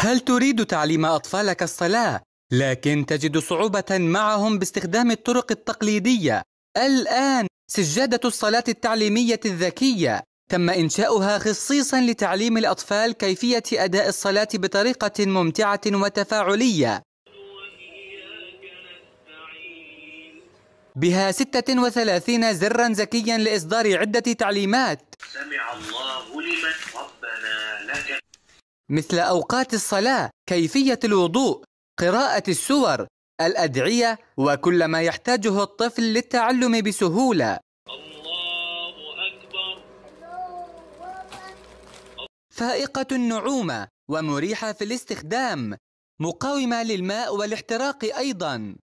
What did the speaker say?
هل تريد تعليم أطفالك الصلاة لكن تجد صعوبة معهم باستخدام الطرق التقليدية؟ الآن سجادة الصلاة التعليمية الذكية تم إنشاؤها خصيصا لتعليم الأطفال كيفية أداء الصلاة بطريقة ممتعة وتفاعلية بها 36 زرا ذكيا لإصدار عدة تعليمات سمع الله لمن ربنا مثل أوقات الصلاة، كيفية الوضوء، قراءة السور، الأدعية وكل ما يحتاجه الطفل للتعلم بسهولة. فائقة النعومة ومريحة في الاستخدام، مقاومة للماء والاحتراق أيضاً.